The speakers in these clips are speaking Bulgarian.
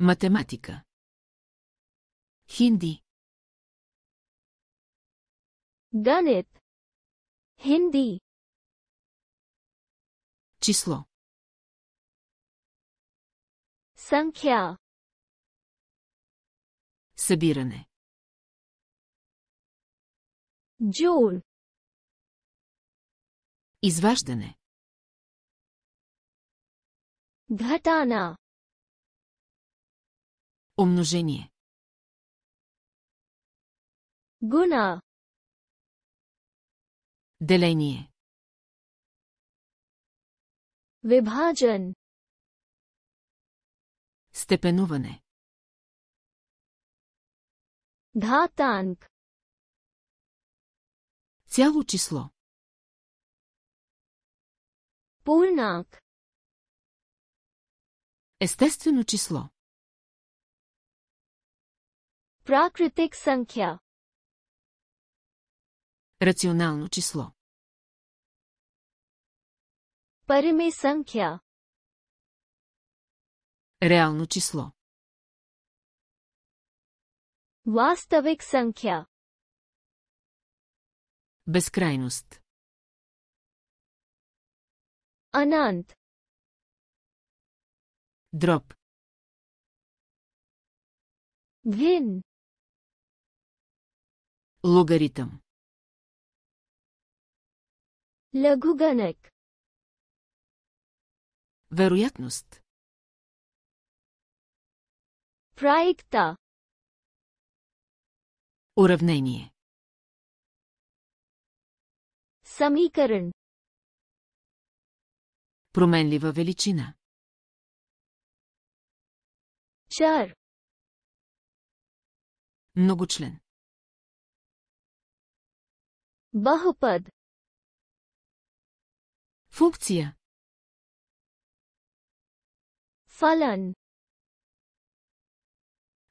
Математика. Хинди. Ганет. Хинди. Число. Санкя. Събиране. Джул. Изваждане. Гатана. Умножение. Гуна. Деление. Вибхаджан. Степенуване. Дхатанк. Цяло число. Пулнак. Естествено число. प्राकृतिक संख्या Рационално число Парими संख्या Реално число वास्तविक संख्या Безкрайност Анант. Дроб Вин Логаритъм. Лагуганек. Вероятност. Проекта. Уравнение. Самикарен. Променлива величина. Чар. Многочлен. Bahupad. Funcție. falan,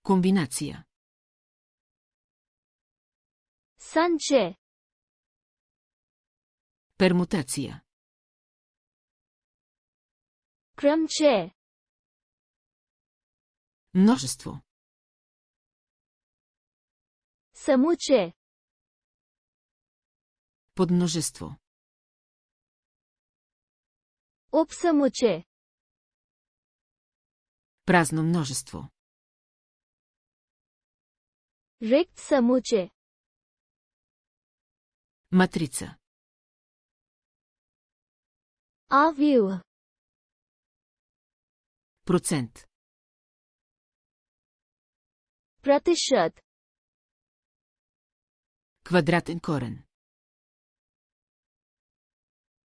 Combinație. sanche, Permutație. Krămce. Множество. Samuche. Подмножество. Обсамоче. Празно множество. Рект самоче. Матрица. Авил. Процент. Пратишат. Квадратен корен.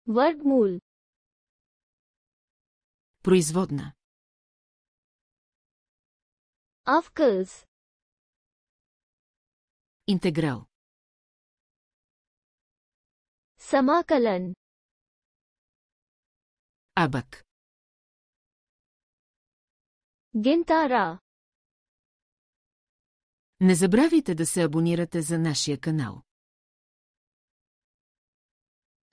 Въргмул. Производна. Авкълз. Интеграл. Самакален. Абак. Гентара. Не забравяйте да се абонирате за нашия канал.